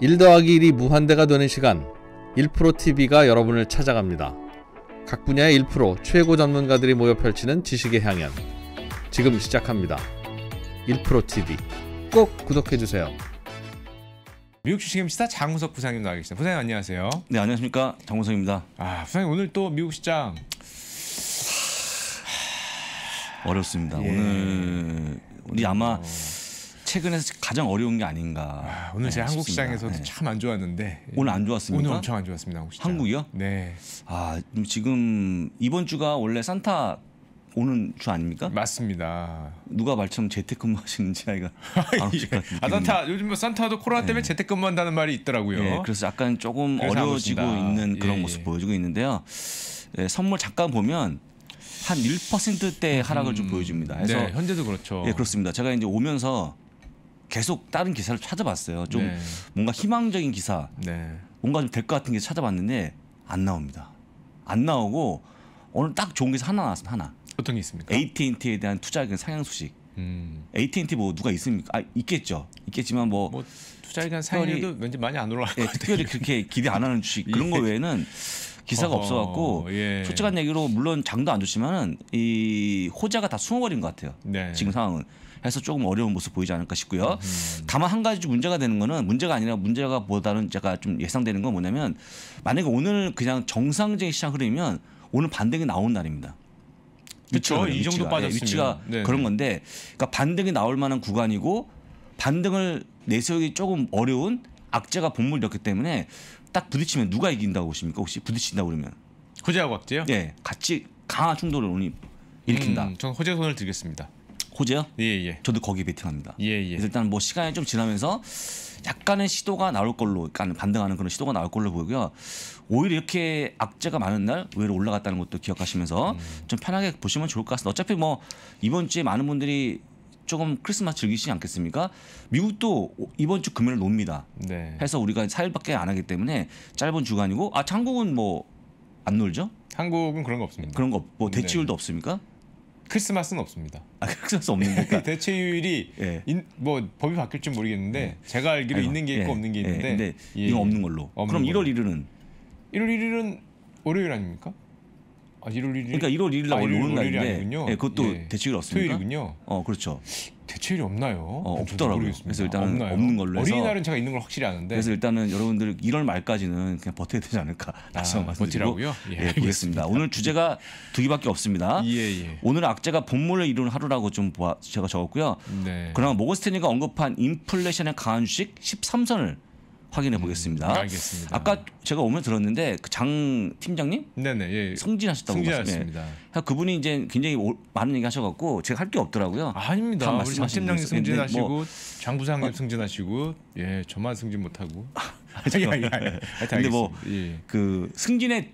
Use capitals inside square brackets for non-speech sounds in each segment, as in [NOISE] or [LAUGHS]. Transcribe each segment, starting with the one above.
1 더하기 1이 무한대가 되는 시간 1프로TV가 여러분을 찾아갑니다. 각 분야의 1프로 최고 전문가들이 모여 펼치는 지식의 향연 지금 시작합니다. 1프로TV 꼭 구독해주세요. 미국 주식의 시사 장우석 부장님 나와 계십니다. 부장님 안녕하세요. 네 안녕하십니까 장우석입니다. 아 부장님 오늘 또 미국 시장 어렵습니다. 예. 오늘 우리 아마 어... 최근에서 가장 어려운 게 아닌가. 아, 오늘 제 네, 한국 싶습니다. 시장에서도 네. 참안 좋았는데 오늘 안 좋았습니까? 오늘 엄청 안 좋았습니다. 한국 시장. 한국이요? 네. 아 지금 이번 주가 원래 산타 오는 주 아닙니까? 맞습니다. 누가 말처럼 재택근무 하시는지 아이가 [LAUGHS] 예. 아 산타 요즘 뭐 산타도 코로나 때문에 네. 재택근무한다는 말이 있더라고요. 네, 그래서 약간 조금 그래서 어려워지고 있는 그런 예, 예. 모습 예. 보여주고 있는데요. 네, 선물 잠깐 보면 한 1%대 하락을 음, 좀 보여줍니다. 그래서 네, 현재도 그렇죠. 예, 그렇습니다. 제가 이제 오면서 계속 다른 기사를 찾아봤어요. 좀 네. 뭔가 희망적인 기사, 네. 뭔가 좀 될 것 같은 게 찾아봤는데 안 나옵니다. 안 나오고 오늘 딱 좋은 기사 하나 나왔습니다. 하나. 어떤 게 있습니까? AT&T에 대한 투자 의견 상향 소식. 음. AT&T 뭐 누가 있습니까? 아 있겠죠. 있겠지만 뭐, 뭐 투자 의 상향도 왠지 많이 안 올라갈 예, 같아요. 특별히 그렇게 기대 안 하는 주식 그런 거 예. 외에는 기사가 없어갖고 예. 솔직한 얘기로 물론 장도 안 좋지만은 이 호재가 다 숨어버린 것 같아요. 네. 지금 상황은. 해서 조금 어려운 모습 보이지 않을까 싶고요. 음. 다만 한 가지 문제가 되는 거는 문제가 아니라 문제가 보다는 제가 좀 예상되는 건 뭐냐면 만약에 오늘 그냥 정상적인 시장 흐름이면 오늘 반등이 나온 날입니다. 그렇죠. 이 정도 예, 빠졌으면 위치가 네 그런 건데 그러니까 반등이 나올 만한 구간이고 반등을 내세우기 조금 어려운 악재가 본물이었기 때문에 딱 부딪히면 누가 이긴다고 보십니까? 혹시 부딪힌다고 그러면 호재하고 악재요? 예, 같이 강화 충돌을 오니 일으킨다. 음, 전 호재 손을 들겠습니다. 호재요? 예, 예. 저도 거기 베팅합니다. 예, 예. 일단 뭐 시간이 좀 지나면서 약간의 시도가 나올 걸로, 약간 반등하는 그런 시도가 나올 걸로 보이고요. 오히려 이렇게 악재가 많은 날 의외로 올라갔다는 것도 기억하시면서 음. 좀 편하게 보시면 좋을 것 같습니다. 어차피 뭐 이번 주에 많은 분들이 조금 크리스마스 즐기시지 않겠습니까? 미국도 이번 주 금요일 놉니다. 네. 해서 우리가 4일밖에 안 하기 때문에 짧은 주간이고 아 한국은 뭐 안 놀죠? 한국은 그런 거 없습니다. 그런 거 뭐 대치율도 네. 없습니까? 크리스마스는 없습니다. 아, 크리스마스 없는 겁 그 대체휴일이 예. 인, 뭐 법이 바뀔지 모르겠는데 예. 제가 알기로 아이고, 있는 게 있고 예. 없는 게 예. 있는데 예. 이거 없는 걸로. 없는 그럼 걸로. 1월 1일은 1월 1일은 월요일 아닙니까? 아, 1월 1일. 그러니까 1월 1일 날 아, 오는 날인데. 아니군요. 예, 그것도 예. 대체휴일 없습니까? 토요일이군요. 어, 그렇죠. 대체율이 없나요? 어, 없더라고요. 그래서 일단 없나요? 없는 걸로 해서 어린이날은 제가 있는 걸 확실히 아는데 그래서 일단은 여러분들 1월 말까지는 그냥 버텨야 되지 않을까 다시 아, 말씀드리고 예, 예, 겠습니다 오늘 주제가 두 개밖에 없습니다. 예, 예. 오늘 악재가 본물을 이루는 하루라고 좀 보아, 제가 적었고요. 네. 그러나 모거스테니가 언급한 인플레이션에 강한 주식 13선을 확인해 보겠습니다. 음, 알겠습니다. 아까 제가 오면 들었는데 그 장 팀장님, 네네, 예, 예. 승진하셨다고 말씀하셨습니다. 예. 그러니까 그분이 이제 굉장히 오, 많은 얘기 하셔갖고 제가 할 게 없더라고요. 아, 아닙니다. 우리 장 팀장님 승진하시고 뭐, 장 부장님 아, 승진하시고 예 저만 승진 못하고. [LAUGHS] 아, 예, 예, 예. 근데 뭐그 예. 승진의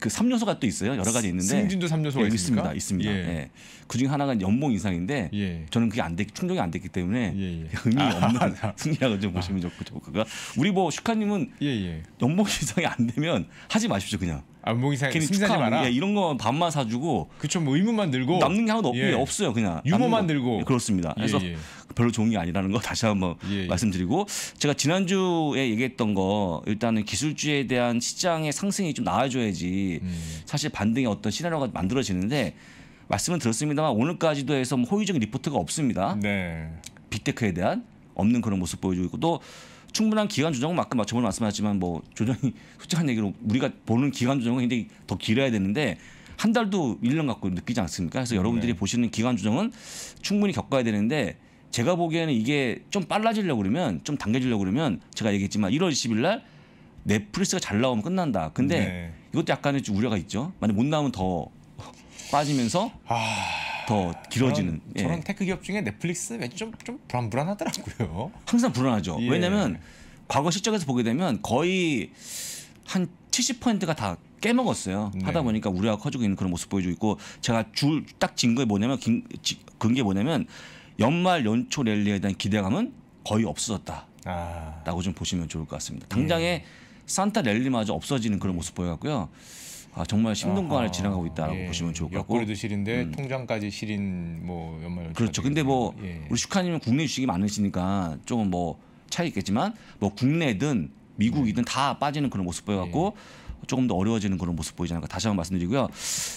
그 3요소가 또 있어요. 여러 가지 있는데 승진도 3요소가 예, 있습니다. 있습니다. 예. 예. 그중에 하나가 연봉 인상인데 예. 저는 그게 안 됐기 충족이 안 됐기 때문에 예, 예. [LAUGHS] 의미 아, 없는 아, 아, 승리라고 좀 보시면 아. 좋고 좋고 우리 뭐 슈카님은 예, 연봉 [LAUGHS] 인상이 안 되면 하지 마십시오 그냥. 안봉이 사 승산이 많아. 예, 이런 건 밥만 사주고. 그쵸, 뭐 의문만 늘고. 남는 게 하나도 예. 없어요, 그냥. 유머만 늘고. 예, 그렇습니다. 예, 그래서 예, 별로 좋은 게 아니라는 거 다시 한번 예, 말씀드리고 제가 지난주에 얘기했던 거 일단은 기술주에 대한 시장의 상승이 좀 나와줘야지 음. 사실 반등의 어떤 시나리오가 만들어지는데 말씀은 들었습니다만 오늘까지도 해서 뭐 호의적인 리포트가 없습니다. 네. 빅테크에 대한 없는 그런 모습 보여주고 있고 또 충분한 기간 조정은큼막 그 저번에 말씀하셨지만 뭐 조정이 [LAUGHS] 솔직한 얘기로 우리가 보는 기간 조정은 굉장히 더 길어야 되는데 한 달도 일 년 갖고 느끼지 않습니까? 그래서 여러분들이 네. 보시는 기간 조정은 충분히 겪어야 되는데 제가 보기에는 이게 좀 빨라지려고 그러면 좀 당겨지려고 그러면 제가 얘기했지만 1월 20일 날 넷플릭스가 잘 나오면 끝난다. 근데 네. 이것도 약간의 우려가 있죠. 만약 못 나오면 더 [LAUGHS] 빠지면서 아... 더 길어지는. 저런 예. 저는 테크 기업 중에 넷플릭스 왠지 좀, 좀 불안, 불안하더라고요. 항상 불안하죠. 예. 왜냐면 과거 실적에서 보게 되면 거의 한 70%가 다 깨먹었어요. 네. 하다 보니까 우려가 커지고 있는 그런 모습 보여주고 있고 제가 줄딱징진에 뭐냐면 근게 뭐냐면 연말 연초 랠리에 대한 기대감은 거의 없어졌다. 아. 라고 좀 보시면 좋을 것 같습니다. 당장에 음. 산타 랠리마저 없어지는 그런 모습 보여갖고요. 아, 정말 심동관을 지나가고 있다라고 예. 보시면 좋을 것 같고 옆구리도 실인데 음. 통장까지 실인 뭐 연말 그렇죠. 근데 뭐 예. 우리 슈카님은 국내 주식이 많으시니까 조금 뭐 차이 있겠지만 뭐 국내든 미국이든 다 빠지는 그런 모습 보여갖고 예. 조금 더 어려워지는 그런 모습 보이지 않을까 다시 한번 말씀드리고요.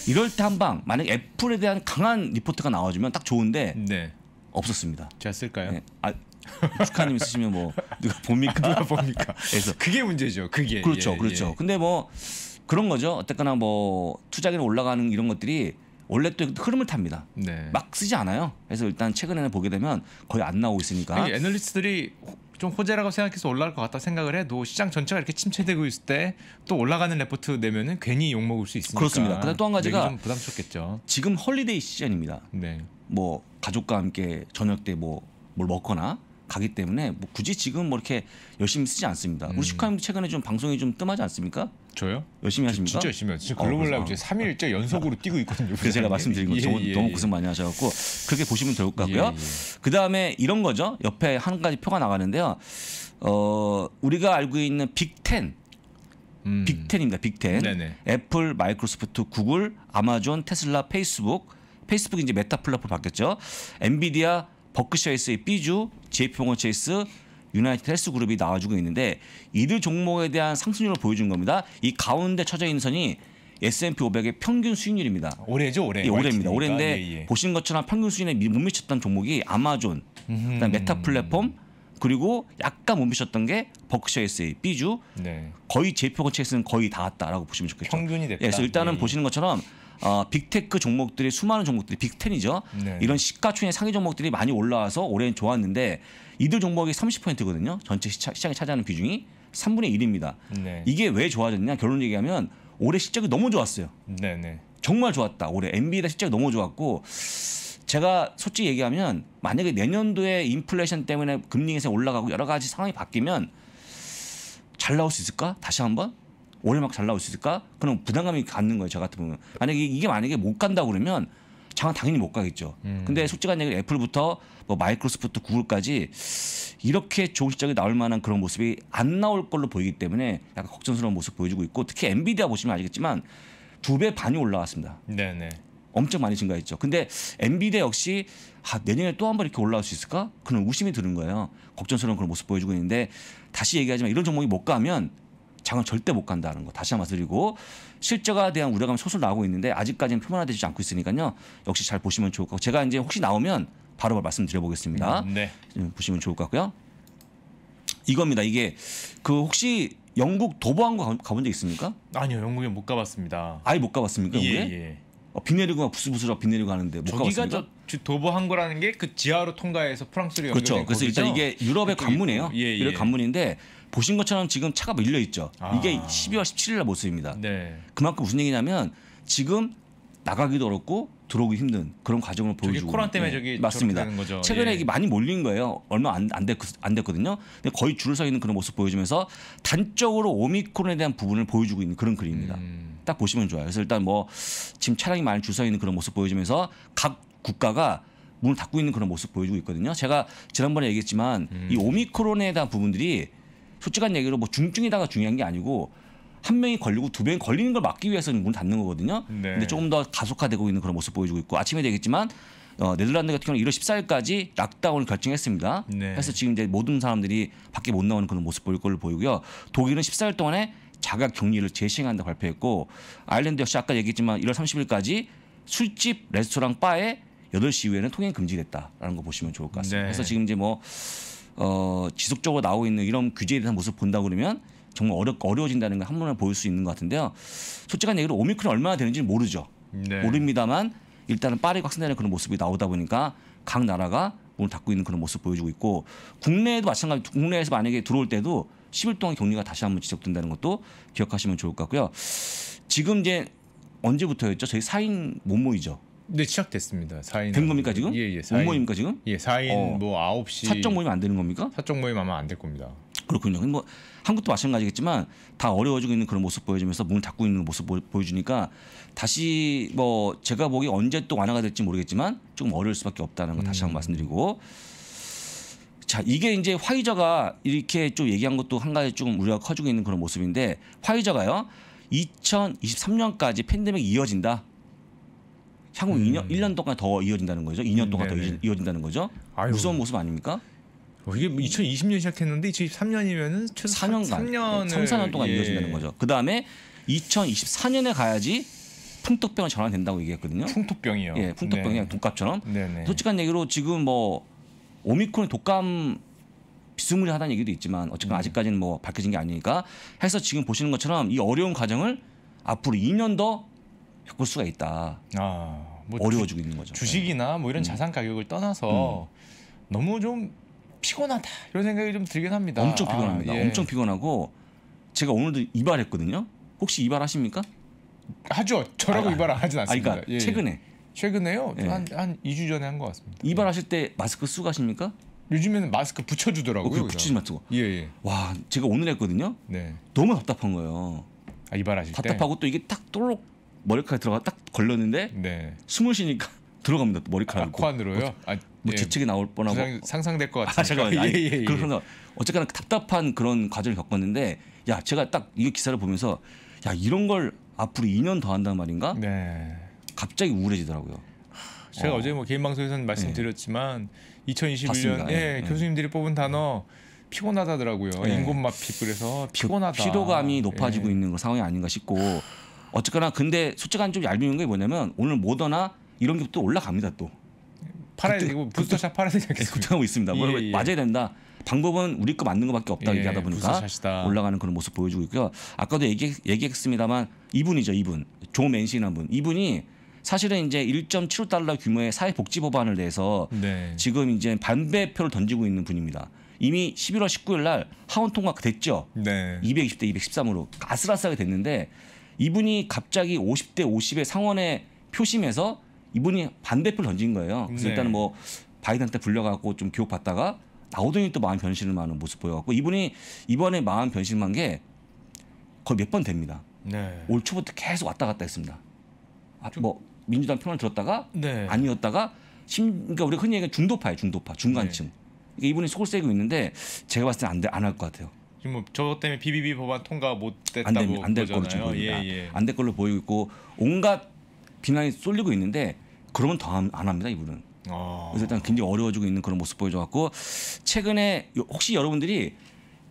이럴 때 한방 만약 애플에 대한 강한 리포트가 나와주면 딱 좋은데 네. 없었습니다. 제가 쓸까요? 네. 아, 축하님 쓰시면 뭐 [LAUGHS] 누가 봅니까? 누가 봅니까? 그래서 그게 문제죠. 그게 그렇죠, 예, 그렇죠. 예. 근데 뭐 그런 거죠. 어쨌거나 뭐 투자기로 올라가는 이런 것들이 원래 또 흐름을 탑니다. 네. 막 쓰지 않아요. 그래서 일단 최근에는 보게 되면 거의 안 나오고 있으니까. 아니, 애널리스트들이 좀 호재라고 생각해서 올라갈 것 같다 생각을 해도 시장 전체가 이렇게 침체되고 있을 때 또 올라가는 레포트 내면은 괜히 욕 먹을 수 있으니까. 그렇습니다. 그 근데 또한 가지가 좀 부담스럽겠죠. 지금 헐리데이 시즌입니다. 네. 뭐 가족과 함께 저녁 때 뭐 뭘 먹거나 가기 때문에 뭐 굳이 지금 뭐 이렇게 열심히 쓰지 않습니다. 음. 우리 슈카님 최근에 좀 방송이 좀 뜸하지 않습니까? 저요? 열심히 하십니까? 진짜 열심히 해요. 아, 글로벌 라이브 어, 3일째 연속으로 뛰고 있거든요. 그래서 제가 그 말씀드린 거 예, 예, 너무 예. 고생 많이 하셔갖고 그렇게 보시면 될것 예, 같고요. 예, 그다음에 이런 거죠. 옆에 한 가지 표가 나가는데요. 어, 우리가 알고 있는 빅텐. 음. 빅텐입니다. 빅텐. 네네. 애플, 마이크로소프트, 구글, 아마존, 테슬라, 페이스북. 페이스북이 이제 메타 플랫폼 바뀌었죠. 엔비디아, 버크셔에서의 삐주, JP모건 체이스, 유나이티드 헬스 그룹이 나와주고 있는데 이들 종목에 대한 상승률을 보여준 겁니다. 이 가운데 쳐져 있는 선이 S&P 500의 평균 수익률입니다. 올해죠, 올해. 예, 올해입니다. 올해인데 예, 예. 보신 것처럼 평균 수익에 못 미쳤던 종목이 아마존, 그다음 메타 플랫폼 그리고 약간 못 미쳤던 게 버크셔 에세이 B주 네. 거의 제표고 책스는 거의 다 왔다라고 보시면 좋겠죠. 평균이 됐다. 예, 그래서 일단은 예, 예. 보시는 것처럼 어, 빅테크 종목들이 수많은 종목들이 빅텐이죠. 네. 이런 시가총액 상위 종목들이 많이 올라와서 올해는 좋았는데 이들 종목이 30%거든요. 전체 시장에 차지하는 비중이 3분의 1입니다. 네. 이게 왜 좋아졌냐? 결론 얘기하면 올해 실적이 너무 좋았어요. 네, 네. 정말 좋았다. 올해 엔비 b 다 실적이 너무 좋았고 제가 솔직히 얘기하면 만약에 내년도에 인플레이션 때문에 금리에서 올라가고 여러 가지 상황이 바뀌면 잘 나올 수 있을까? 다시 한번 올해 막 잘 나올 수 있을까? 그럼 부담감이 갖는 거예요. 저 같으면 은 만약에 이게 만약에 못 간다 그러면 장은 당연히 못 가겠죠. 음. 근데 솔직한 얘기 애플부터 뭐 마이크로소프트, 구글까지 이렇게 좋은 실적이 나올 만한 그런 모습이 안 나올 걸로 보이기 때문에 약간 걱정스러운 모습 보여주고 있고 특히 엔비디아 보시면 아시겠지만 두 배 반이 올라왔습니다. 네네. 엄청 많이 증가했죠. 근데 엔비디아 역시 아, 내년에 또 한 번 이렇게 올라올 수 있을까? 그런 의심이 드는 거예요. 걱정스러운 그런 모습 보여주고 있는데 다시 얘기하지만 이런 종목이 못 가면 장을 절대 못 간다는 거 다시 한번 드리고 실제가 대한 우려감이 소설 나오고 있는데 아직까지는 표면화되지 않고 있으니까요. 역시 잘 보시면 좋을 것 같고 제가 이제 혹시 나오면 바로 말씀드려 보겠습니다. 음, 네. 음, 보시면 좋을 것 같고요. 이겁니다. 이게 그 혹시 영국 도보항 가, 가본 적 있습니까? 아니요. 영국에 못 가봤습니다. 아예 못 가봤습니까? 예, 영국 예. 어, 비 내리고 막 부스부스라 비 내리고 하는데 못 저기가 가봤습니다. 저 도보한 거라는 게 그 지하로 통과해서 프랑스로 연결된 그렇죠. 그래서 거기죠? 일단 이게 유럽의 관문이에요. 예, 예. 유럽 관문인데 보신 것처럼 지금 차가 밀려 있죠. 아. 이게 12월 17일 날 모습입니다. 네. 그만큼 무슨 얘기냐면 지금 나가기도 어렵고 들어오기 힘든 그런 과정을 보여주고 코로나 때문에 네. 저기 맞습니다. 최근에 예. 이게 많이 몰린 거예요. 얼마 안, 안, 됐, 안 됐거든요. 근데 거의 줄을 서 있는 그런 모습 보여주면서 단적으로 오미크론에 대한 부분을 보여주고 있는 그런 그림입니다. 음. 딱 보시면 좋아요. 그래서 일단 뭐 지금 차량이 많이 줄 서 있는 그런 모습 보여주면서 각 국가가 문을 닫고 있는 그런 모습 보여주고 있거든요. 제가 지난번에 얘기했지만 음. 이 오미크론에 대한 부분들이 솔직한 얘기로 뭐 중증이다가 중요한 게 아니고 한 명이 걸리고 두 명이 걸리는 걸 막기 위해서는 문을 닫는 거거든요. 네. 근데 조금 더 가속화되고 있는 그런 모습 보여주고 있고 아침에 되겠지만 어, 네덜란드 같은 경우는 1월 14일까지 락다운을 결정했습니다. 네. 그래서 지금 이제 모든 사람들이 밖에 못 나오는 그런 모습 보일 걸로 보이고요. 독일은 14일 동안에 자가 격리를 재시행한다 발표했고 아일랜드 역시 아까 얘기했지만 1월 30일까지 술집, 레스토랑, 바에 8시 이후에는 통행 금지됐다라는 거 보시면 좋을 것 같습니다. 네. 그래서 지금 이제 뭐 어, 지속적으로 나오고 있는 이런 규제에 대한 모습 본다 그러면 정말 어려, 어려워진다는 걸 한번에 보일 수 있는 것 같은데요. 솔직한 얘기로 오미크론 얼마나 되는지 모르죠. 네. 모릅니다만 일단은 빠르게 확산되는 그런 모습이 나오다 보니까 각 나라가 문을 닫고 있는 그런 모습 보여주고 있고 국내에도 마찬가지 국내에서 만약에 들어올 때도 10일 동안 격리가 다시 한번 지속된다는 것도 기억하시면 좋을 것 같고요. 지금 이제 언제부터였죠? 저희 4인 몸 모이죠. 네 시작됐습니다. 4인 된 겁니까 지금? 예예. 예, 모임입니까 지금? 예 4인 어, 뭐 9시 사적 모임 안 되는 겁니까? 사적 모임 아마 안 될 겁니다. 그렇군요. 뭐 한국도 마찬가지겠지만 다 어려워지고 있는 그런 모습 보여주면서 문을 닫고 있는 모습 보여주니까 다시 뭐 제가 보기 언제 또 완화가 될지 모르겠지만 조금 어려울 수밖에 없다는 거 다시 한번 음. 말씀드리고 자 이게 이제 화이자가 이렇게 좀 얘기한 것도 한 가지 조금 우려가 커지고 있는 그런 모습인데 화이자가요 2023년까지 팬데믹 이어진다. 향후 음. 2년 1년 동안 더 이어진다는 거죠. 2년 동안 네네. 더 이어진다는 거죠. 아유. 무서운 모습 아닙니까? 어, 이게 2020년 뭐 시작했는데 2023년이면은 최소 4년간 3년을 3, 4년 동안 예. 이어진다는 거죠. 그다음에 2024년에 가야지 풍토병을 전환된다고 얘기했거든요. 풍토병이요. 예, 풍토병이 네. 독감처럼. 네네. 솔직한 얘기로 지금 뭐 오미크론 독감 비스무리하다는 얘기도 있지만 어쨌든 음. 아직까지는 뭐 밝혀진 게 아니니까 해서 지금 보시는 것처럼 이 어려운 과정을 앞으로 2년 더 겪을 수가 있다. 아, 뭐 어려워지고 주, 있는 거죠. 주식이나 뭐 이런 음. 자산 가격을 떠나서 음. 너무 좀 피곤하다 이런 생각이 좀 들긴 합니다. 엄청 아, 피곤합니다. 아, 예. 엄청 피곤하고 제가 오늘도 이발했거든요. 혹시 이발하십니까? 하죠. 저라고 아, 이발 안 하진 않습니다. 아, 그러니까 예, 예, 최근에 최근에요? 예. 한한 2주 전에 한 것 같습니다. 예. 이발하실 때 마스크 쓰고 가십니까 요즘에는 마스크 붙여주더라고요. 어, 붙이지 마시고. 예, 예. 와, 제가 오늘 했거든요. 네. 너무 답답한 거예요. 아, 이발하실 답답하고 때? 또 이게 딱 똘록 머리카락 들어가 딱 걸렸는데 네. 숨을 쉬니까 [LAUGHS] 들어갑니다. 머리카락. 아, 코안으로요? 뭐, 아, 뭐 예, 재채기 나올 뻔하고 상상, 상상될 것 같아요. 아, 잠깐만요. [LAUGHS] 예, 예, 예, 그래서 어쨌거나 답답한 그런 과정을 겪었는데 야 제가 딱 이 기사를 보면서 야 이런 걸 앞으로 2년 더 한단 말인가? 네. 갑자기 우울해지더라고요. 제가 어. 어제 뭐 개인 방송에서는 말씀드렸지만 2021년 예, 예, 예, 교수님들이 뽑은 단어 네. 피곤하다더라고요. 네. 인공마피 그래서 피곤하다. 그 피로감이 높아지고 있는 상황이 아닌가 싶고 어쨌거나 근데 솔직한 좀 얄미운 게 뭐냐면 오늘 모더나 이런 게 또 올라갑니다 또. 팔아야 되고 부스터샷 팔아야 되겠습니까 구하고 예, 있습니다. 예, 예. 맞아야 된다. 방법은 우리 거 맞는 것밖에 없다 예, 얘기하다 보니까 부스터샷이다. 올라가는 그런 모습 보여주고 있고요. 아까도 얘기, 얘기했습니다만 이분이죠 이분 조 맨신 한 분. 이분이 사실은 이제 1.75달러 규모의 사회복지 법안을 내서 네. 지금 이제 반대표를 던지고 있는 분입니다. 이미 11월 19일 날 하원 통과됐죠. 네. 220대 213으로 아슬아슬하게 됐는데 이분이 갑자기 50대 50의 상원의 표심에서 이분이 반대표를 던진 거예요. 그래서 네. 일단 은뭐 바이든한테 불려갖고 좀 교육받다가 나오더니 또 마음 변신을 하는 모습 보여갖고 이분이 이번에 마음 변신한 게 거의 몇 번 됩니다. 네. 올 초부터 계속 왔다 갔다 했습니다. 아, 뭐 민주당 편을 들었다가 네. 아니었다가 심 그러니까 우리가 흔히 얘기하는 중도파예요 중도파 중간층 네. 그러니까 이분이 속을 새고 있는데 제가 봤을 때안안할 것 같아요. 지금 뭐 저것 때문에 BBB 법안 통과 못 됐다고 안, 되, 안될 걸로 지금 보입니다. 예, 예. 안될 걸로 보이고 온갖 비난이 쏠리고 있는데 그러면 더 안 합니다 이분은. 아. 그래서 일단 굉장히 어려워지고 있는 그런 모습 보여줘갖고 최근에 혹시 여러분들이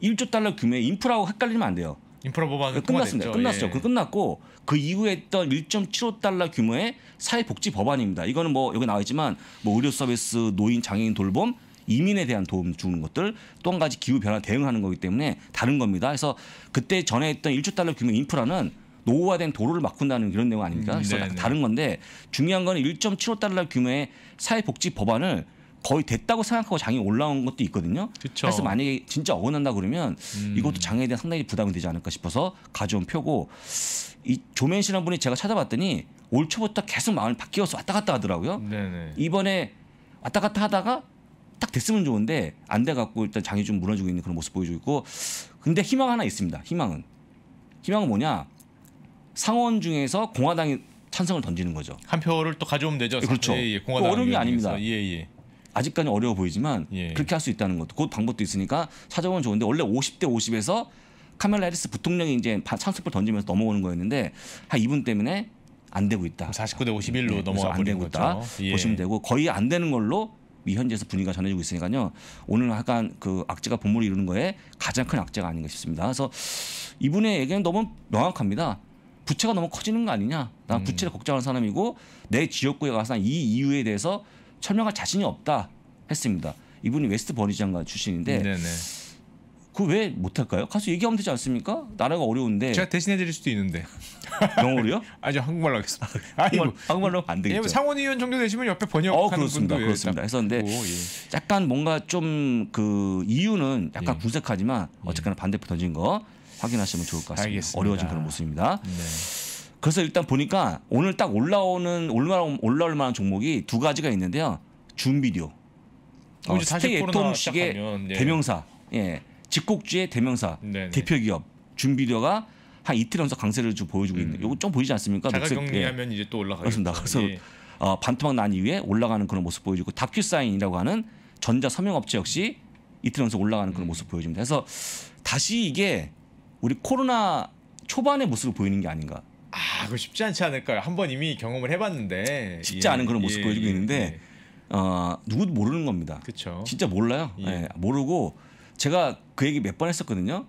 1조 달러 규모의 인프라하고 헷갈리면 안 돼요. 인프라 법안 네, 끝났습니다. 끝났죠. 예. 그 끝났고 그 이후에 했던 1.75 달러 규모의 사회복지 법안입니다. 이거는 뭐 여기 나와 있지만 뭐 의료 서비스, 노인, 장애인 돌봄 이민에 대한 도움 주는 것들 또 한 가지 기후 변화 대응하는 거기 때문에 다른 겁니다. 그래서 그때 전에 했던 일조 달러 규모 인프라는 노후화된 도로를 바꾼다는 그런 내용 아닙니까? 그래서 음, 네네. 다른 건데 중요한 거는 1.75 달러 규모의 사회복지 법안을 거의 됐다고 생각하고 장이 올라온 것도 있거든요. 그쵸. 그래서 만약에 진짜 어긋난다 그러면 음. 이것도 장애에 대한 상당히 부담이 되지 않을까 싶어서 가져온 표고 이 조맨 씨라는 분이 제가 찾아봤더니 올 초부터 계속 마음이 바뀌어서 왔다 갔다 하더라고요. 네네. 이번에 왔다 갔다 하다가 딱 됐으면 좋은데 안 돼 갖고 일단 장이 좀 무너지고 있는 그런 모습 보여주고 있고 근데 희망 하나 있습니다. 희망은 희망은 뭐냐? 상원 중에서 공화당이 찬성을 던지는 거죠. 한 표를 또 가져오면 되죠. 그렇죠. 예, 예. 공화당 어려운 게 아닙니다. 예, 예. 아직까지 어려워 보이지만 예. 그렇게 할 수 있다는 것도 그 방법도 있으니까 찾아보면 좋은데 원래 50대 50에서 카멜라 해리스 부통령이 이제 찬스볼 던지면서 넘어오는 거였는데 한 이분 때문에 안 되고 있다. 49대 51로 네, 넘어가 버린 거죠. 있다. 예. 보시면 되고 거의 안 되는 걸로 미 현지에서 분위기가 전해지고 있으니까요. 오늘 약간 그 악재가 본물을 이루는 거에 가장 큰 악재가 아닌가 싶습니다. 그래서 이분의 얘기는 너무 명확합니다. 부채가 너무 커지는 거 아니냐. 나 음. 부채를 걱정하는 사람이고 내 지역구에 가서 이 이유에 대해서 설명할 자신이 없다 했습니다. 이분이 웨스트 버니지안가 출신인데 네네. 그왜 못할까요? 가서 얘기하면 되지 않습니까? 나라가 어려운데. 제가 대신해드릴 수도 있는데. 영어로요? [LAUGHS] 아니, 한국말로 하겠습니다. 아이고. 한국말로 안 되겠죠. 상원의원 정도 되시면 옆에 번역하는 어, 그렇습니다. 분도 그렇습니다. 예. 그래서 근데 예. 약간 뭔가 좀 그 이유는 약간 분색하지만 예. 예. 어쨌거나 반대표 던진 거 확인하시면 좋을 것 같습니다. 알겠습니다. 어려워진 그런 모습입니다. 네. 그래서 일단 보니까 오늘 딱 올라오는 올라올, 만한 종목이 두 가지가 있는데요. 준비료. 어, 어 스테이 애톰식의 예. 대명사. 예. 집콕주의 대명사 네네. 대표 기업 준비료가 한 이틀 연속 강세를 좀 보여주고 있는. 음. 요거 좀 보이지 않습니까? 자가격리하면 예. 이제 또 올라가요. 습니다 그래서 예. 어, 반토막 난 이후에 올라가는 그런 모습 보여주고 다큐사인이라고 하는 전자 서명업체 역시 이틀 연속 올라가는 그런 음. 모습 보여줍니다. 그래서 다시 이게 우리 코로나 초반의 모습을 보이는 게 아닌가. 아, 그 쉽지 않지 않을까요? 한번 이미 경험을 해봤는데 쉽지 예, 않은 그런 모습 예, 보여주고 예, 있는데 예. 어, 누구도 모르는 겁니다. 그쵸. 진짜 몰라요. 예. 예, 모르고 제가 그 얘기 몇 번 했었거든요.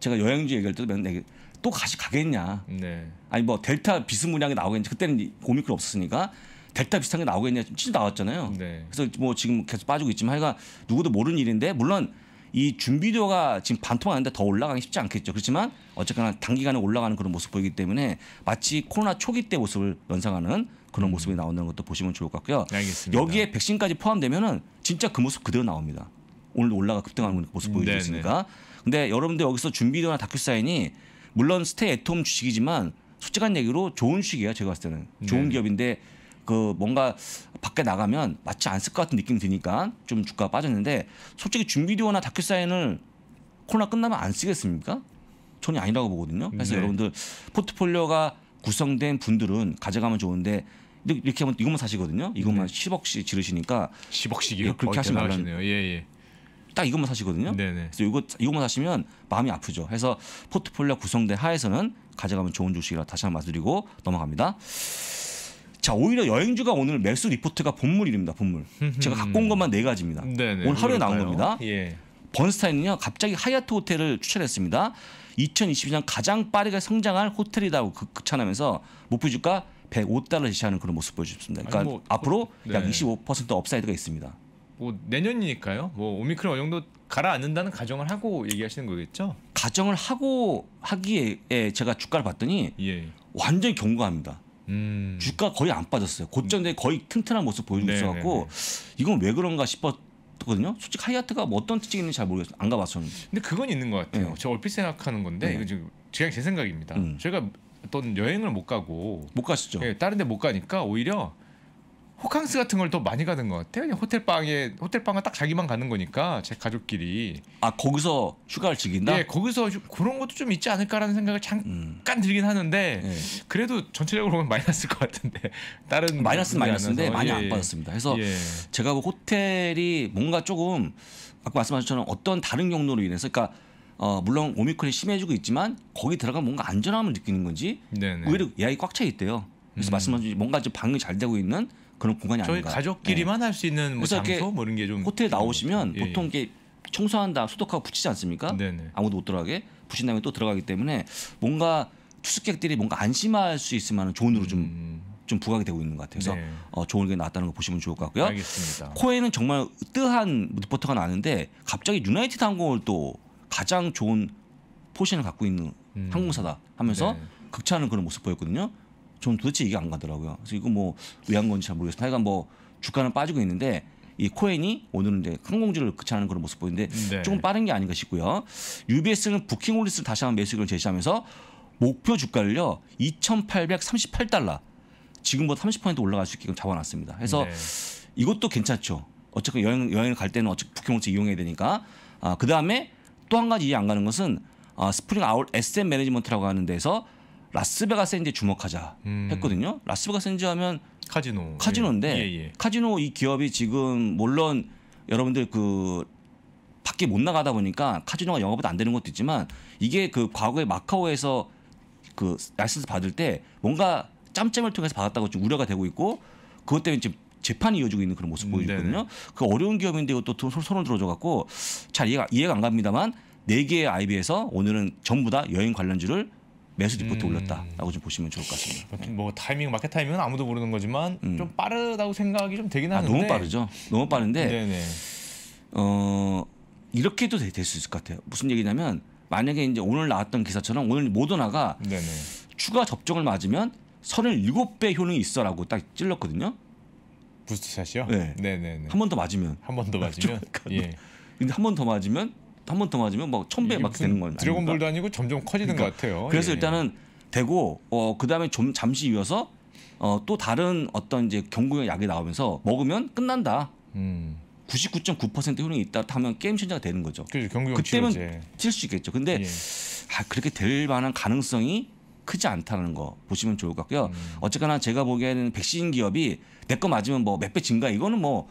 제가 여행지 얘기할 때도 맨날 얘기, 또 가시 가겠냐. 네. 아니 뭐 델타 비스무리하게 나오겠냐. 그때는 고미크론 없었으니까 델타 비슷한 게 나오겠냐. 진짜 나왔잖아요. 네. 그래서 뭐 지금 계속 빠지고 있지만 하여간 누구도 모르는 일인데 물론 이준비도가 지금 반토막하는데 더 올라가기 쉽지 않겠죠. 그렇지만 어쨌거나 단기간에 올라가는 그런 모습 보이기 때문에 마치 코로나 초기 때 모습을 연상하는 그런 음. 모습이 나오는 것도 보시면 좋을 것 같고요. 알겠습니다. 여기에 백신까지 포함되면은 진짜 그 모습 그대로 나옵니다. 오늘 올라가 급등하는 모습 보여주고 음, 있으니까. 근데 여러분들 여기서 준비되나 다큐사인이 물론 스테이 트홈 주식이지만 솔직한 얘기로 좋은 주식이에요. 제가 봤을 때는 좋은 네 기업인데 그 뭔가 밖에 나가면 맞지 않을 것 같은 느낌이 드니까 좀 주가가 빠졌는데 솔직히 준비디나 다큐사인을 코로나 끝나면 안 쓰겠습니까? 전혀 아니라고 보거든요. 그래서 네. 여러분들 포트폴리오가 구성된 분들은 가져가면 좋은데 이렇게 하면 이것만 사시거든요. 이것만 네. 10억씩 지르시니까 10억씩이요? 예, 그렇게 어, 하시면 안네요 예, 예. 딱 이것만 사시거든요. 네네. 그래서 이거 이것만 사시면 마음이 아프죠. 그래서 포트폴리오 구성대 하에서는 가져가면 좋은 주식이라 다시 한번 말드리고 넘어갑니다. 자 오히려 여행주가 오늘 매수 리포트가 본물입니다. 본물. [LAUGHS] 제가 갖고 온 것만 네 가지입니다. 네네, 오늘 하루에 그럴까요? 나온 겁니다. 예. 번스타인은요 갑자기 하얏트 호텔을 추천했습니다. 2022년 가장 빠르게 성장할 호텔이라고 그, 극찬하면서 목표 주가 105달러 제시하는 그런 모습 보여주셨습니다. 그러니까 뭐, 앞으로 네. 약25% 업사이드가 있습니다. 뭐 내년이니까요. 뭐 오미크론 어느 정도 가라앉는다는 가정을 하고 얘기하시는 거겠죠? 가정을 하고 하기에 제가 주가를 봤더니 예. 완전히 경고합니다. 음. 주가 거의 안 빠졌어요. 고점대 거의 튼튼한 모습 보여주고 네, 네, 있어갖고 네. 이건 왜 그런가 싶었거든요. 솔직히 하이아트가 뭐 어떤 특징이 있는지 잘 모르겠어요. 안가봤었는데 근데 그건 있는 것 같아요. 네. 제가 얼핏 생각하는 건데 네. 이거 지금 그냥 제 생각입니다. 음. 저희가 어떤 여행을 못 가고 못 가시죠. 예, 다른 데 못 가니까 오히려 호캉스 같은 걸 더 많이 가는 것 같아요. 그냥 호텔 방에 호텔 방은 딱 자기만 가는 거니까 제 가족끼리. 아 거기서 휴가를 즐긴다. 예, 거기서 휴, 그런 것도 좀 있지 않을까라는 생각을 잠깐 음. 들긴 하는데 예. 그래도 전체적으로 보면 마이너스일 것 같은데 [LAUGHS] 다른 마이너스 마이너스인데 많이 안 빠졌습니다. 예. 그래서 예. 제가 뭐 호텔이 뭔가 조금 아까 말씀하신 것처럼 어떤 다른 경로로 인해서 그러니까. 어, 물론 오미크론이 심해지고 있지만 거기 들어가 뭔가 안전함을 느끼는 건지 네네. 오히려 예약이 꽉차 있대요. 그래서 음. 말씀하신 뭔가 좀 방이 잘 되고 있는 그런 공간이 아닌가. 저희 가족끼리만 예. 네. 할수 있는 뭐 장소 뭐 이런 게좀 호텔 나오시면 예. 보통 예. 이게 청소한다 소독하고 붙이지 않습니까? 네네. 아무도 못 들어가게 붙인 다음에 또 들어가기 때문에 뭔가 투숙객들이 뭔가 안심할 수 있을 만한 조언으로 좀 좀 부각이 되고 있는 것 같아요. 그래서 네. 어, 좋은 게 나왔다는 거 보시면 좋을 것 같고요. 알겠습니다. 코에는 정말 뜨한 리포터가 나는데 갑자기 유나이티드 항공을 또 가장 좋은 포션을 갖고 있는 음. 항공사다 하면서 네. 극찬하는 그런 모습 보였거든요. 전 도대체 이게 안 가더라고요. 그래서 이거 뭐왜 한 건지 잘 모르겠어요. 하여간 뭐 주가는 빠지고 있는데 이 코엔이 오늘은 이제 항공주를 극찬하는 그런 모습 보이는데 네. 조금 빠른 게 아닌가 싶고요. UBS는 부킹홀리스를 다시 한번 매수를 제시하면서 목표 주가를요 2,838달러 지금보다 30% 올라갈 수 있게끔 잡아놨습니다. 그래서 네. 이것도 괜찮죠. 어쨌든 여행 여행을 갈 때는 어쨌든 부킹홀리스 이용해야 되니까 아, 그 다음에 또 한 가지 이해 안 가는 것은 아, 스프링 아웃 에 m 매니지먼트라고 하는 데서 라스베가스인데 주목하자 음. 했거든요. 라스베가스인지 하면 카지노 카지노인데 예, 예, 예. 카지노 이 기업이 지금 물론 여러분들 그 밖에 못 나가다 보니까 카지노가 영업이 안 되는 것도 있지만 이게 그 과거에 마카오에서 그 라이센스 받을 때 뭔가 짬짬을 통해서 받았다고 좀 우려가 되고 있고 그것 때문에 지금 재판이 이어지고 있는 그런 모습 보여주거든요. 음, 그 어려운 기업인데 이것도 손을 들어줘갖고 잘 이해가, 이해가 안 갑니다만 네 개의 IB에서 오늘은 전부 다 여행 관련주를 매수 리포트 음. 올렸다라고 좀 보시면 좋을 것 같습니다. 네. 뭐 타이밍 마켓 타이밍은 아무도 모르는 거지만 음. 좀 빠르다고 생각이 좀 되긴 아, 하는데 너무 빠르죠. 너무 빠른데 네네. 어 이렇게도 될 수 있을 것 같아요. 무슨 얘기냐면 만약에 이제 오늘 나왔던 기사처럼 오늘 모더나가 네네. 추가 접종을 맞으면 37배 효능이 있어라고 딱 찔렀거든요. 부스트샷이요? 네. 네네네. 한번 더 맞으면. 한 번더 아, 맞으면. 예. 근데 한 번 더 맞으면 한번더 맞으면 뭐 막 천배 막 되는 건 드래곤볼도 아니고 그러니까 점점 커지는 그러니까, 것 같아요. 그래서 예. 일단은 되고 어 그다음에 좀 잠시 이어서 어또 다른 어떤 이제 경구용 약이 나오면서 먹으면 끝난다. 음. 99.9% 효능이 있다 하면 게임 체인저가 되는 거죠. 그렇죠. 그때면 칠수 있겠죠. 근데 예. 아, 그렇게 될 만한 가능성이 크지 않다는 거 보시면 좋을 것 같고요. 음. 어쨌거나 제가 보기에는 백신 기업이 내 거 맞으면 뭐 몇 배 증가 이거는 뭐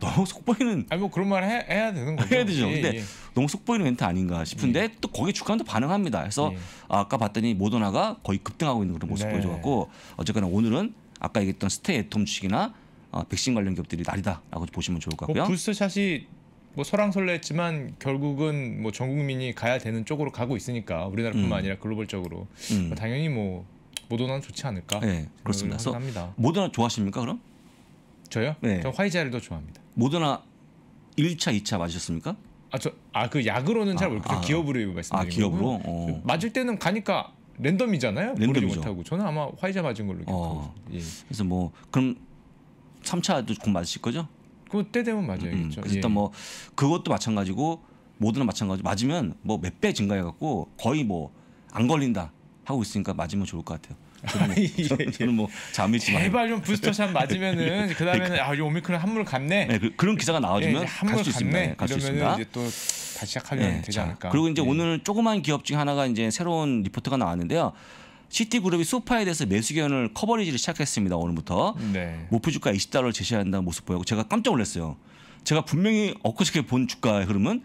너무 속보이는 아니 뭐 그런 말 해, 해야 되는 거죠. 해야 되죠. 예, 근데 예. 너무 속보이는 멘트 아닌가 싶은데 예. 또 거기 에 주가도 반응합니다. 그래서 예. 아까 봤더니 모더나가 거의 급등하고 있는 그런 모습 네. 보여줘갖고 어쨌거나 오늘은 아까 얘기했던 스테이 트톰 주식이나 어, 백신 관련 기업들이 날이다라고 보시면 좋을 것 뭐 같고요. 뭐 부스샷이 뭐 설왕설래했지만 결국은 뭐 전 국민이 가야 되는 쪽으로 가고 있으니까 우리나라뿐만 음. 아니라 글로벌적으로 음. 뭐 당연히 뭐 모더나는 좋지 않을까. 네, 그렇습니다. 니다 모더나 좋아하십니까 그럼? 저요? 네. 저 화이자를 더 좋아합니다. 모더나 1차, 2차 맞으셨습니까? 아 저 아 그 약으로는 잘 아, 모르겠고 아, 기업으로 말씀드린 아, 기업으로? 어. 맞을 때는 가니까 랜덤이잖아요. 랜덤이 못하고 저는 아마 화이자 맞은 걸로 어. 기억하고. 어. 예. 그래서 뭐 그럼 3차도 곧 맞으실 거죠? 그때 되면 맞아야겠죠. 음, 음. 그래서 예. 일단 뭐 그것도 마찬가지고 모더나 마찬가지 맞으면 뭐 몇 배 증가해 갖고 거의 뭐 안 걸린다 하고 있으니까 맞으면 좋을 것 같아요. 저는, 저 저는 뭐, 뭐 [LAUGHS] 잠이지만 제발 좀 부스터샷 맞으면은 네. 그 다음에는 네. 아이 오미크론 한물 갔네. 네, 그, 런 기사가 네, 나와주면 갈수 있습니다. 갈수 있습니다. 이제 또 다시 시작하면 네, 되지 자, 않을까. 그리고 이제 네. 오늘 조그만 기업 중 하나가 이제 새로운 리포트가 나왔는데요. 시티그룹이 소파에 대해서 매수 견을 커버리지를 시작했습니다. 오늘부터 네. 목표 주가 20달러 제시한다는 모습 보이고 제가 깜짝 놀랐어요. 제가 분명히 엊그저께 본 주가의 흐름은